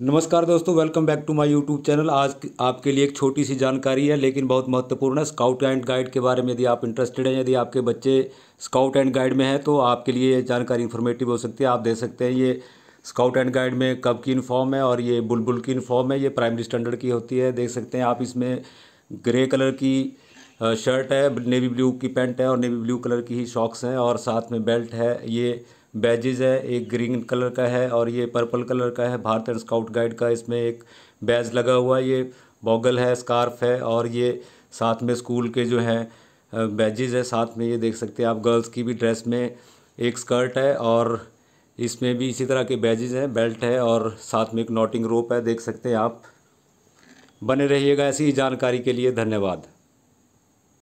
नमस्कार दोस्तों welcome back to my YouTube channel आज आपके लिए एक छोटी सी जानकारी है लेकिन बहुत महत्वपूर्ण है स्काउट एंड गाइड के बारे में यदि आप इंटरेस्टेड हैं यदि आपके बच्चे स्काउट एंड गाइड में हैं तो आपके लिए ये जानकारी इन्फॉर्मेटिव हो सकती है आप देख सकते हैं ये स्काउट एंड गाइड में कब की इनफॉर्म है और ये बुलबुल की इनफॉर्म है ये प्राइमरी स्टैंडर्ड की होती है देख सकते हैं आप इसमें ग्रे कलर की शर्ट है नेवी ब्लू की पैंट है और नेवी ब्लू कलर की ही शॉक्स हैं और साथ में बेल्ट है ये बैजेज है एक ग्रीन कलर का है और ये पर्पल कलर का है भारत एंड स्काउट गाइड का इसमें एक बैज लगा हुआ है ये बॉगल है स्कार्फ है और ये साथ में स्कूल के जो हैं बैजेज है साथ में ये देख सकते हैं आप गर्ल्स की भी ड्रेस में एक स्कर्ट है और इसमें भी इसी तरह के बैजेज हैं बेल्ट है और साथ में एक नोटिंग रोप है देख सकते हैं आप बने रहिएगा ऐसी ही जानकारी के लिए धन्यवाद